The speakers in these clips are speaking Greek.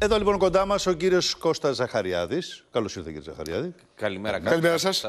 Εδώ λοιπόν κοντά μας ο κύριος Κώστας Ζαχαριάδης. Καλώς ήρθατε κύριε Ζαχαριάδη. Καλημέρα, ναι. Καλημέρα σα.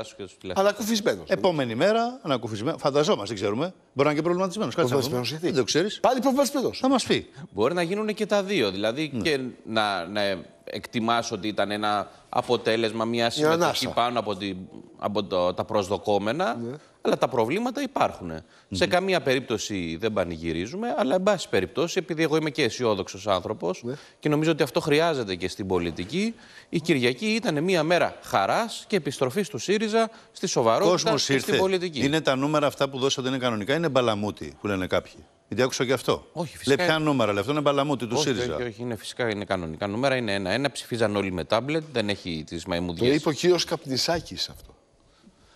Ανακουφισμένος. Επόμενη μέρα, ανακουφισμένος. Φανταζόμαστε, δεν ξέρουμε. Μπορεί να είναι και προβληματισμένος. Κάτι τέτοιο. Δεν το ξέρεις. Πάλι προβληματισμένος. Θα μας πει. Μπορεί να γίνουν και τα δύο. Δηλαδή ναι. και να, να εκτιμά ότι ήταν ένα αποτέλεσμα μια συμμετοχή πάνω από, τη, από το, τα προσδοκόμενα. Ναι αλλά τα προβλήματα υπάρχουν. Σε καμία περίπτωση δεν πανηγυρίζουμε, αλλά εν πάση περιπτώσει, επειδή εγώ είμαι και αισιόδοξος άνθρωπος ναι. και νομίζω ότι αυτό χρειάζεται και στην πολιτική, η Κυριακή ήταν μια μέρα χαράς και επιστροφής του ΣΥΡΙΖΑ στη σοβαρότητα και στην πολιτική. Είναι τα νούμερα αυτά που δώσατε είναι κανονικά, είναι μπαλαμούτι που λένε κάποιοι. Γιατί άκουσα και αυτό. Όχι, φυσικά. Λέει ποια νούμερα, αλλά αυτό είναι μπαλαμούτι του όχι, ΣΥΡΙΖΑ. Όχι, όχι, είναι φυσικά είναι κανονικά νούμερα. Είναι ένα-ένα. Ψηφίζαν όλοι με τάμπλετ, δεν έχει τις μαϊμουδιέ. Το είπε ο κύριος Καπνισάκης αυτό.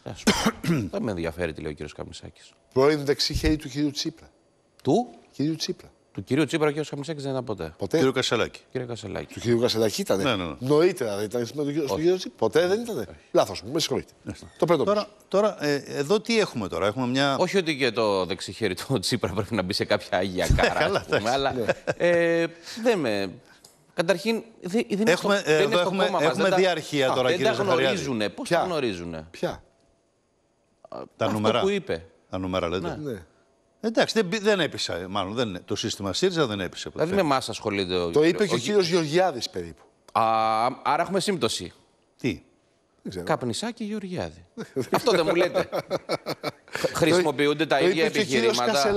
Δεν με ενδιαφέρει τι λέει ο κύριος Καμισάκης. Πρώην δεξί του κυρίου Τσίπρα. Του? Κυρίου Τσίπρα. Του κυρίου Τσίπρα και ο Καμισάκης δεν ήταν ποτέ. Ποτέ. Κύριο Κασελάκη. Κύριο Κασελάκη. Του κυρίου Κασελάκη ήταν. Ναι, ναι, ναι. δεν ήταν στον κύριο Τσίπρα. Ποτέ δεν ήταν. Λάθος μου, με συγχωρείτε. Ναι. Το πρώτο. Τώρα, τώρα ε, εδώ τι έχουμε τώρα. Έχουμε μια... Όχι ότι και το δεξιχέρι του Τσίπρα πρέπει να μπει σε κάποια άγια ναι, κάρα. πούμε, αλλά ναι. ε, δεν με. Καταρχήν, δεν είναι έχουμε, δεν έχουμε, έχουμε τώρα, κύριε Ζαχαριάδη. Δεν τα γνωρίζουν. Πώς τα γνωρίζουν. Ποια τα αυτό νούμερα. που είπε. Τα νούμερα λέτε. Ναι. ναι. Εντάξει, δεν, δεν έπεισα. Μάλλον δεν, το σύστημα ΣΥΡΙΖΑ δεν έπεισε. Δεν Δηλαδή με εμάς ασχολείται. Ο... Το είπε και ο, κύριο Γεωργιάδης περίπου. Α, άρα έχουμε σύμπτωση. Τι. Καπνισάκι Γεωργιάδη. Αυτό δεν μου λέτε. Χρησιμοποιούνται τα ίδια επιχειρήματα.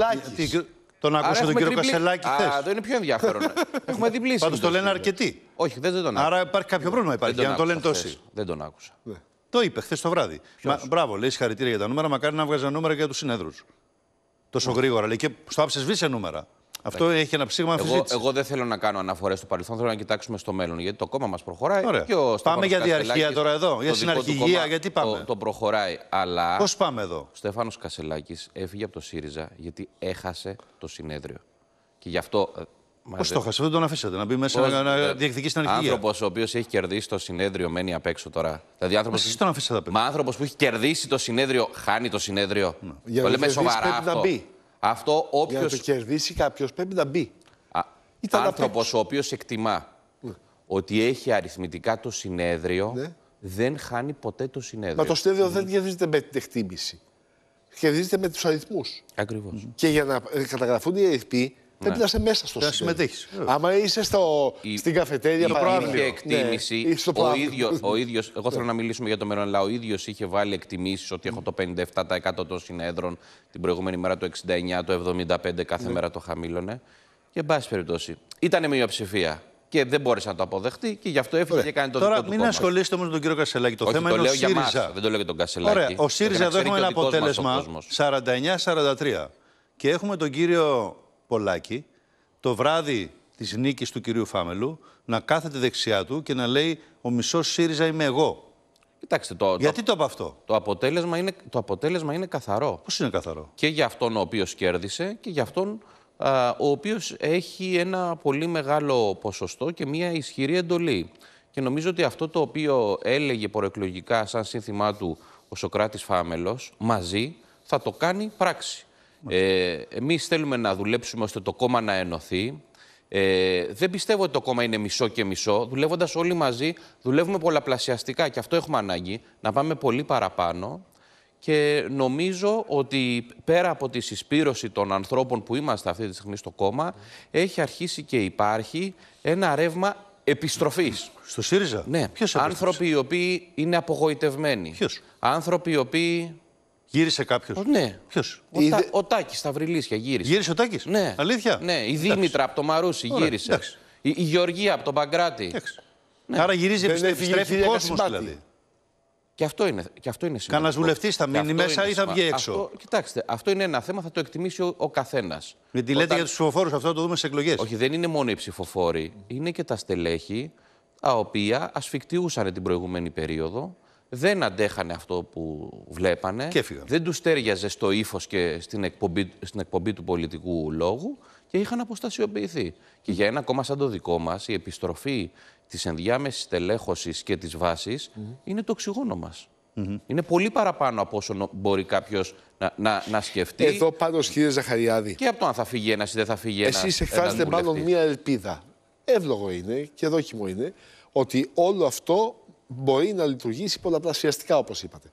Τον άκουσε τον κύριο Κασελάκη χθε. Αυτό είναι πιο ενδιαφέρον. έχουμε διπλήσει. Πάντως το λένε αρκετοί. Όχι, δεν τον άκουσα. Άρα υπάρχει κάποιο πρόβλημα υπάρχει για να το λένε Δεν τον άκουσα. Ναι. Το είπε χθες το βράδυ. Μα, μπράβο, λέει συγχαρητήρια για τα νούμερα. Μακάρι να βγάζει νούμερα και για τους συνέδρους. Τόσο γρήγορα. Λέει και στο άψε σβήσε νούμερα. Αυτό έχει ένα ψήγμα εγώ, εγώ δεν θέλω να κάνω αναφορές στο παρελθόν, θέλω να κοιτάξουμε στο μέλλον. Γιατί το κόμμα μας προχωράει. Και ο πάμε για διαρχία τώρα εδώ, για συναρχηγία, γιατί πάμε. Το, προχωράει, αλλά. Πώς πάμε εδώ. Στέφανο Κασελάκης έφυγε από το ΣΥΡΙΖΑ γιατί έχασε το συνέδριο. Και γι' αυτό ε, Πώ το χάσε, δεν τον αφήσατε να μπει μέσα Πώς... να, ε, διεκδικήσει την ανοιχτή. Άνθρωπος ο οποίος έχει κερδίσει το συνέδριο μένει απ' έξω τώρα. Δηλαδή, άνθρωπος... Εσείς τον αφήσατε απ' Μα άνθρωπος που έχει κερδίσει το συνέδριο χάνει το συνέδριο. Ναι. Για το λέμε σοβαρά. Αυτό. Να μπει. αυτό όποιος... Για να το κερδίσει κάποιος πρέπει να μπει. Άνθρωπο ο οποίος εκτιμά ναι. ότι έχει αριθμητικά το συνέδριο. Ναι. Δεν χάνει ποτέ το συνέδριο. Μα το συνέδριο δεν κερδίζεται με την εκτίμηση. Κερδίζεται με τους αριθμούς. Ακριβώς. Και για να καταγραφούν οι αριθμοί Πρέπει ναι. να είσαι μέσα στο σπίτι. Να Άμα είσαι στο, η, στην καφετέρια, παράδειγμα. Είχε ναι, εκτίμηση. Ναι, στο ο, ίδιος, ο ίδιος, εγώ θέλω να μιλήσουμε για το μέλλον, αλλά ο ίδιος είχε βάλει εκτιμήσεις ότι έχω το 57% των συνέδρων, την προηγούμενη μέρα το 69%, το 75% κάθε ναι. μέρα το χαμήλωνε. Και εν πάση περιπτώσει, ήταν μειοψηφία και δεν μπόρεσε να το αποδεχτεί και γι' αυτό έφυγε και κάνει το Τώρα, δικό του. Τώρα, μην ασχολείστε όμως με τον κύριο Κασελάκη. Το Όχι, θέμα το είναι λέω ο ΣΥΡΙΖΑ. δεν το λέω για τον Κασελάκη. Ωραία, ο ΣΥΡΙΖΑ εδώ έχουμε ένα αποτέλεσμα 49-43. Και έχουμε τον κύριο Πολάκη το βράδυ της νίκης του κυρίου Φάμελου να κάθεται δεξιά του και να λέει Ο μισός ΣΥΡΙΖΑ είμαι εγώ. Κοιτάξτε, το, Γιατί το, από αυτό. Το αποτέλεσμα είναι, το αποτέλεσμα είναι καθαρό. Πώς είναι καθαρό. Και για αυτόν ο οποίος κέρδισε και για αυτόν ο οποίος έχει ένα πολύ μεγάλο ποσοστό και μια ισχυρή εντολή. Και νομίζω ότι αυτό το οποίο έλεγε προεκλογικά σαν σύνθημά του ο Σοκράτης Φάμελος μαζί θα το κάνει πράξη. Ε, εμείς θέλουμε να δουλέψουμε ώστε το κόμμα να ενωθεί. Ε, δεν πιστεύω ότι το κόμμα είναι μισό και μισό. Δουλεύοντας όλοι μαζί, δουλεύουμε πολλαπλασιαστικά και αυτό έχουμε ανάγκη. Να πάμε πολύ παραπάνω. Και νομίζω ότι πέρα από τη συσπήρωση των ανθρώπων που είμαστε αυτή τη στιγμή στο κόμμα, έχει αρχίσει και υπάρχει ένα ρεύμα επιστροφής. Στο ΣΥΡΙΖΑ. Ναι. Άνθρωποι οι οποίοι είναι απογοητευμένοι. Άνθρωποι οι οποίοι Γύρισε κάποιος. Ναι. Ποιος. Ο, Ιδε... ο Τάκης στα Βρυλίσια γύρισε. Γύρισε ο Τάκης. Ναι. Αλήθεια. Ναι. Η Δίμητρα Δήμητρα από το Μαρούσι γύρισε. Η, η Γεωργία από τον Παγκράτη. Ναι. Άρα γυρίζει επιστρέφει κόσμο δηλαδή. Και αυτό είναι, και αυτό είναι σημαντικό. Κανένας βουλευτής θα μείνει μέσα ή θα βγει έξω. Αυτό, κοιτάξτε, αυτό είναι ένα θέμα, θα το εκτιμήσει ο, καθένας. Γιατί Όταν... λέτε για τους ψηφοφόρους, αυτό το δούμε στις εκλογές. Όχι, δεν είναι μόνο οι ψηφοφόροι. Είναι και τα στελέχη τα οποία ασφικτιούσαν την προηγούμενη περίοδο δεν αντέχανε αυτό που βλέπανε. Και έφυγαν. Δεν τους τέριαζε στο ύφος και στην εκπομπή, στην εκπομπή του πολιτικού λόγου και είχαν αποστασιοποιηθεί. Και για ένα κόμμα σαν το δικό μας, η επιστροφή της ενδιάμεσης τελέχωσης και της βάσης είναι το οξυγόνο μας. Είναι πολύ παραπάνω από όσο μπορεί κάποιος να, να, να, σκεφτεί. Εδώ πάντως, κύριε Ζαχαριάδη. Και από το αν θα φύγει ένας ή δεν θα φύγει ένας. Εσείς εκφράζετε μάλλον μία ελπίδα. Εύλογο είναι και δόκιμο είναι ότι όλο αυτό μπορεί να λειτουργήσει πολλαπλασιαστικά, όπως είπατε.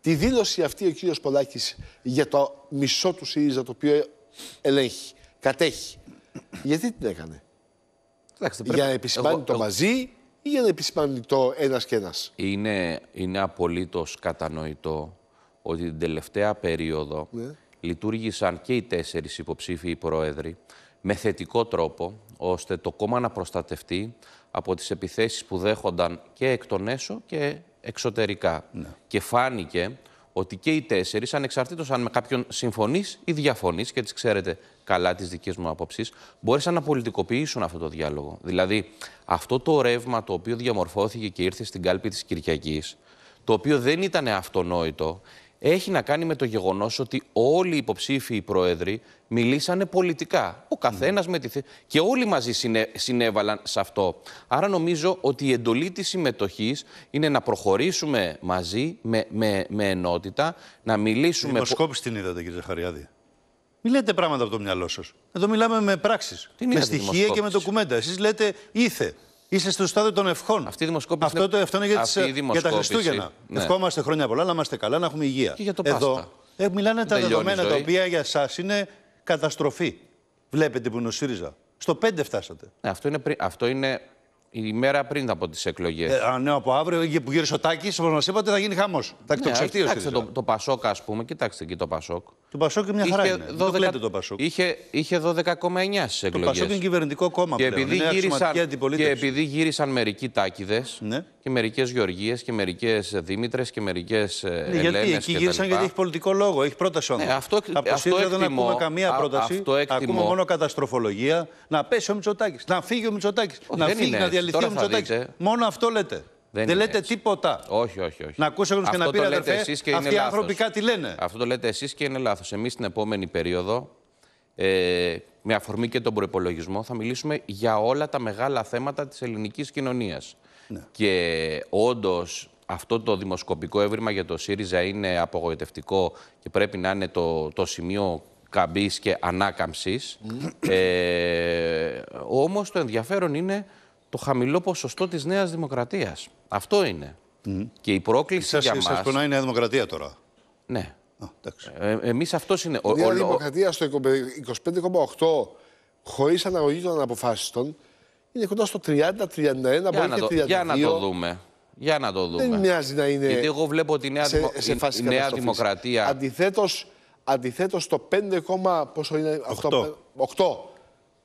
Τη δήλωση αυτή ο κύριος Πολάκης για το μισό του ΣΥΡΙΖΑ το οποίο ελέγχει, κατέχει. Γιατί την έκανε, Για να επισημάνει το μαζί ή για να επισημάνει το ένας και ένας. Είναι, είναι απολύτως κατανοητό ότι την τελευταία περίοδο ναι. λειτουργήσαν και οι τέσσερις υποψήφιοι πρόεδροι με θετικό τρόπο, ώστε το κόμμα να προστατευτεί από τις επιθέσεις που δέχονταν και εκ των έσω και εξωτερικά. Ναι. Και φάνηκε ότι και οι τέσσερις, ανεξαρτήτως αν με κάποιον συμφωνείς ή διαφωνείς, και τις ξέρετε καλά τις δικές μου απόψεις, μπόρεσαν να πολιτικοποιήσουν αυτό το διάλογο. Δηλαδή, αυτό το ρεύμα το οποίο διαμορφώθηκε και ήρθε στην κάλπη της Κυριακής, το οποίο δεν ήταν αυτονόητο, έχει να κάνει με το γεγονός ότι όλοι οι υποψήφοι πρόεδροι μιλήσανε πολιτικά. Ο καθένας με τη θέση. και όλοι μαζί συνέβαλαν σε αυτό. Άρα νομίζω ότι η εντολή της συμμετοχής είναι να προχωρήσουμε μαζί με, με, με ενότητα, να μιλήσουμε. Δημοσκόπηση την είδατε, κύριε Ζαχαριάδη. Μην λέτε πράγματα από το μυαλό σας. Εδώ μιλάμε με πράξεις. Με στοιχεία και με ντοκουμέντα. Εσείς λέτε ήθε. Είσαι στο στάδιο των ευχών. Αυτή η δημοσκόπηση. Αυτό, είναι... αυτό είναι για, τις, ε, για τα Χριστούγεννα. Ναι. Ευχόμαστε χρόνια πολλά, να είμαστε καλά, να έχουμε υγεία. Και για το Εδώ ε, μιλάνε τα δεδομένα τα οποία για εσά είναι καταστροφή. Βλέπετε που είναι ο ΣΥΡΙΖΑ. Στο 5 φτάσατε. Ναι, αυτό, είναι, αυτό είναι η μέρα πριν από τις εκλογές. Ε, ναι, από αύριο που γύρισε ο Τάκης, όπως μας είπατε, θα γίνει χαμός. Θα ναι, το, το Πασόκ, ας πούμε, κοιτάξτε εκεί το Πασόκ. Το Πασόκ είναι μια χαρά είχε είναι. 12, το το Πασόκ. Είχε, είχε 12,9 στι εκλογέ. Το Πασόκ είναι κυβερνητικό κόμμα και πλέον. Επειδή είναι γύρισαν, και επειδή γύρισαν μερικοί Τάκηδε, ναι και μερικές Γεωργίες και μερικές Δήμητρε και μερικές Ελένε. Ναι, γιατί εκεί γύρισαν γιατί έχει πολιτικό λόγο, έχει πρόταση όμως. Ναι, αυτό, Από αυτό εκτιμώ, δεν ακούμε καμία πρόταση. Α, αυτό Ακούμε μόνο καταστροφολογία. Να πέσει ο Μητσοτάκης, να φύγει ο Μητσοτάκης, να φύγει, είναι, να διαλυθεί ο Μητσοτάκη. Μόνο αυτό λέτε. Δεν, δεν λέτε έτσι. τίποτα. Όχι, όχι, όχι. Να ακούσω και να πείτε αδερφέ, αυτοί οι άνθρωποι κάτι λένε. Αυτό το λέτε εσείς και είναι λάθος. Εμείς την επόμενη περίοδο, ε, με αφορμή και τον προπολογισμό, θα μιλήσουμε για όλα τα μεγάλα θέματα της ελληνικής κοινωνίας. Ναι. Και όντως αυτό το δημοσκοπικό έβριμα για το ΣΥΡΙΖΑ είναι απογοητευτικό και πρέπει να είναι το, το σημείο καμπής και ανάκαμψης. Mm. Ε, όμως το ενδιαφέρον είναι το χαμηλό ποσοστό της νέας Δημοκρατίας. Αυτό είναι. Και η πρόκληση για μας... Σας είναι η Νέα Δημοκρατία τώρα. Ναι. Ε, εμείς αυτός είναι... Η Νέα Δημοκρατία στο 25,8 χωρίς αναγωγή των αποφάσεων είναι κοντά στο 30-31, μπορεί να και 32. για να το δούμε. Για να το δούμε. Δεν μοιάζει να είναι. Γιατί εγώ βλέπω τη Νέα, σε, δημο... σε η νέα Δημοκρατία. Αντιθέτως, αντιθέτως το 5, πόσο είναι, 8. 8. 8.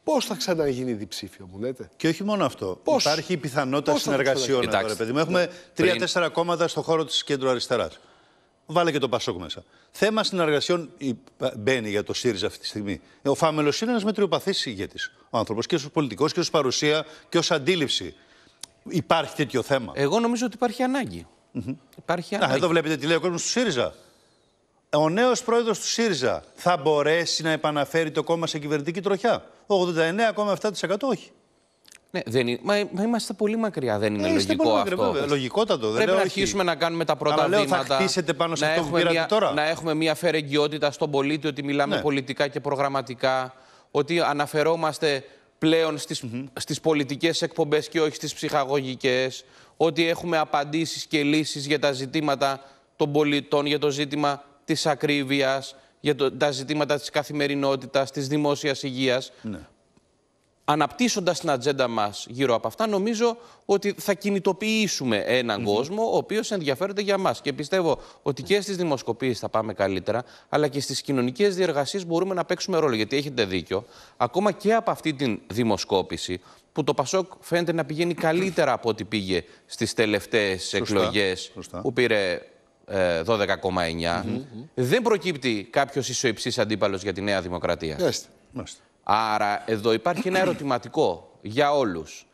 Πώς θα ξαναγίνει διψήφιο, μου λέτε. Και όχι μόνο αυτό. Πώς. Υπάρχει η πιθανότητα συνεργασιών. ρε παιδί μου, έχουμε τρία-τέσσερα κόμματα στον χώρο της κέντρου αριστερά βάλε και τον Πασόκ μέσα. Θέμα συνεργασιών μπαίνει για το ΣΥΡΙΖΑ αυτή τη στιγμή. Ο Φάμελο είναι ένας μετριοπαθής ηγέτης. Ο άνθρωπος και ω πολιτικό και ω παρουσία και ως αντίληψη. Υπάρχει τέτοιο θέμα. Εγώ νομίζω ότι υπάρχει Υπάρχει ανάγκη. εδώ βλέπετε τι λέει ο κόσμος του ΣΥΡΙΖΑ. Ο νέος πρόεδρος του ΣΥΡΙΖΑ θα μπορέσει να επαναφέρει το κόμμα σε κυβερνητική τροχιά. 89,7% όχι. Ναι, δεν είναι, μα, μα είμαστε πολύ μακριά, δεν είναι ε, λογικό μακριά, αυτό. Βέβαια, λογικότατο, δεν Πρέπει να αρχίσουμε να κάνουμε τα πρώτα Αλλά βήματα. Λέω, θα χτίσετε πάνω σε αυτό που τώρα. Να έχουμε μια φερεγγιότητα στον πολίτη ότι μιλάμε ναι. πολιτικά και προγραμματικά, ότι αναφερόμαστε πλέον στις mm -hmm. πολιτικές και όχι στις ψυχαγωγικές, ότι έχουμε απαντησει και λυσει για τα ζητήματα των πολιτών, για το ζήτημα της ακρίβειας, για το, τα ζητήματα της καθημερινότητας, της δημόσιας υγείας. Ναι αναπτύσσοντας την ατζέντα μας γύρω από αυτά, νομίζω ότι θα κινητοποιήσουμε κόσμο ο οποίος ενδιαφέρεται για μας. Και πιστεύω ότι και στις δημοσκοπήσεις θα πάμε καλύτερα, αλλά και στις κοινωνικές διεργασίες μπορούμε να παίξουμε ρόλο. Γιατί έχετε δίκιο, ακόμα και από αυτή τη δημοσκόπηση, που το Πασόκ φαίνεται να πηγαίνει καλύτερα από ό,τι πήγε στις τελευταίες εκλογέ που πήρε 12,9, ε, δεν προκύπτει κάποιος ισοϊψής αντίπαλος για τη Νέα Δημοκρατία. Άρα εδώ υπάρχει ένα ερωτηματικό για όλους.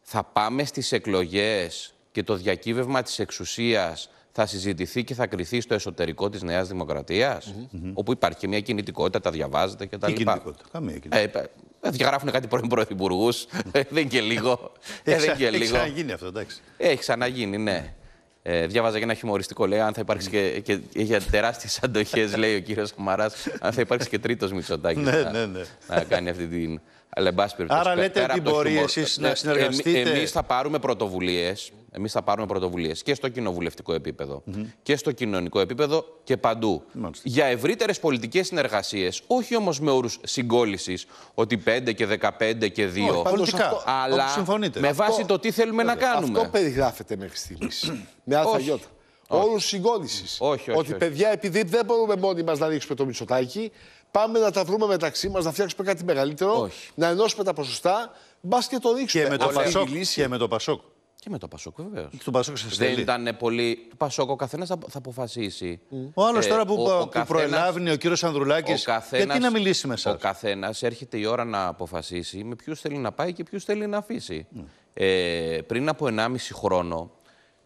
Θα πάμε στις εκλογές και το διακύβευμα της εξουσίας θα συζητηθεί και θα κριθεί στο εσωτερικό της Νέας Δημοκρατίας, όπου υπάρχει και μια κινητικότητα, τα διαβάζετε και τα Τι λοιπά. κινητικότητα, καμία ε, κινητικότητα. Ε, διαγράφουν κάτι πρώην πρωθυπουργούς, ε, δεν και λίγο. δεν και λίγο. Έχει ε, ξαναγίνει αυτό, εντάξει. Έχει ξαναγίνει, ναι. Ε, διάβαζα και ένα χιουμοριστικό. Λέει, αν θα υπάρξει ναι. και, και για τεράστιες αντοχές, λέει ο κύριος Καμαράς, αν θα υπάρξει και τρίτος Μητσοτάκης ναι, να, ναι, ναι. να κάνει αυτή την. Αλλά, Άρα λέτε ότι μπορεί εσείς να ναι, ε, ε, συνεργαστείτε. Εμείς θα πάρουμε πρωτοβουλίες Εμείς θα πάρουμε πρωτοβουλίες και στο κοινοβουλευτικό επίπεδο και στο κοινωνικό επίπεδο και παντού. Για ευρύτερες πολιτικές συνεργασίες, όχι όμως με όρους συγκόληση ότι 5 και 15 και 2. Όχι, Αυτό, αλλά με βάση το τι θέλουμε να κάνουμε. Αυτό περιγράφεται μέχρι στιγμής. με αλφαγιώτα. Όρου συγκόληση. Ότι όχι. παιδιά, επειδή δεν μπορούμε μόνοι μας να ρίξουμε το μισοτάκι, πάμε να τα βρούμε μεταξύ μας, να φτιάξουμε κάτι μεγαλύτερο, όχι. να ενώσουμε τα ποσοστά, μπας και το ρίξουμε. Και με το Πασόκ. Και με το Πασόκ. Και με το Πασόκ, βεβαίω. Το Πασόκ σε Δεν ήταν πολύ. Το Πασόκ, ο καθένας θα, αποφασίσει. Mm. Ο άλλος ε, τώρα που, ο, ο, ο καθένας, προελάβει ο κύριος Ανδρουλάκης. Γιατί να μιλήσει με εσάς. Ο καθένας έρχεται η ώρα να αποφασίσει με ποιους θέλει να πάει και ποιους θέλει να αφήσει. Ε, πριν από 1,5 χρόνο,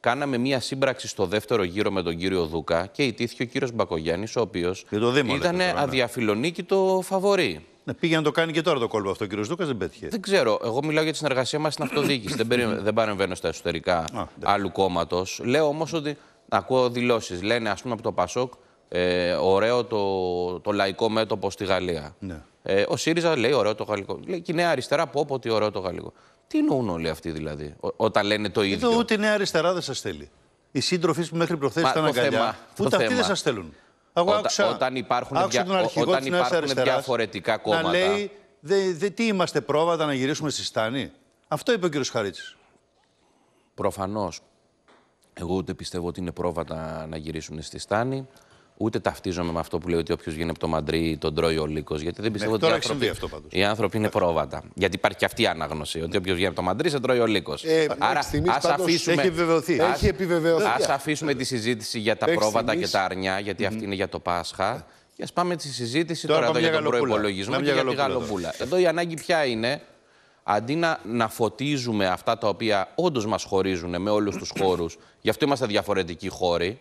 κάναμε μία σύμπραξη στο δεύτερο γύρο με τον κύριο Δούκα και ητήθηκε ο κύριος Μπακογιάννης, ο οποίος ήταν ναι. αδιαφιλονίκητο φαβορή. Ναι, πήγε να το κάνει και τώρα το κόλπο αυτό ο κύριος Δούκας, δεν πέτυχε. Δεν ξέρω. Εγώ μιλάω για τη συνεργασία μας στην αυτοδιοίκηση. δεν, δεν παρεμβαίνω στα εσωτερικά Α, άλλου κόμματος. Λέω όμως ότι ακούω δηλώσεις. Λένε, ας πούμε, από το Πασόκ, ε, ωραίο το, το λαϊκό μέτωπο στη Γαλλία. Ναι. Ε, ο ΣΥΡΙΖΑ λέει ωραίο το γαλλικό. Λέει και η Νέα Αριστερά, πω πω ωραίο το γαλλικό. Τι εννοούν όλοι αυτοί δηλαδή, ό, όταν λένε το ίδιο. Εδώ ούτε η Νέα Αριστερά δεν σας θέλει. Οι σύντροφοι που μέχρι προχθές ήταν αγκαλιά, ούτε αυτοί δεν σας θέλουν όταν υπάρχουν, όταν υπάρχουν διαφορετικά κόμματα. Να λέει, δε, δε, τι είμαστε πρόβατα να γυρίσουμε στη Στάνη. Αυτό είπε ο κ. Χαρίτσης. Προφανώς. Εγώ ούτε πιστεύω ότι είναι πρόβατα να γυρίσουν στη Στάνη ούτε ταυτίζομαι με αυτό που λέει ότι όποιος γίνεται από το Μαντρί τον τρώει ο λύκος. Γιατί δεν ναι, πιστεύω ότι. Τώρα οι άνθρωποι, αυτό, οι άνθρωποι είναι πρόβατα. Γιατί υπάρχει και αυτή η ανάγνωση. Ότι όποιος βγαίνει από το Μαντρί σε τρώει ο λύκος. Ε, Άρα α αφήσουμε. Έχει επιβεβαιωθεί. Ας, έχει επιβεβαιωθεί. αφήσουμε τη συζήτηση για τα πρόβατα και τα αρνιά, γιατί αυτή είναι για το Πάσχα. Και ας πάμε στη συζήτηση τώρα, για τον προπολογισμό και για τη γαλοπούλα. Εδώ η ανάγκη πια είναι. Αντί να, να φωτίζουμε αυτά τα οποία όντως μας χωρίζουν με όλους τους χώρους, γι' αυτό είμαστε διαφορετικοί χώροι,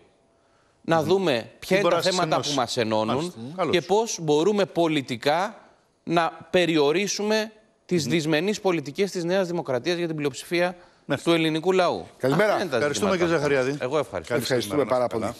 να δούμε ποια είναι τα θέματα που μας ενώνουν και πώς μπορούμε πολιτικά να περιορίσουμε τις δυσμενείς πολιτικές της Νέας Δημοκρατίας για την πλειοψηφία του ελληνικού λαού. Καλημέρα. Ευχαριστούμε κύριε Ζαχαριάδη. Εγώ ευχαριστώ. Ευχαριστούμε πάρα πολύ.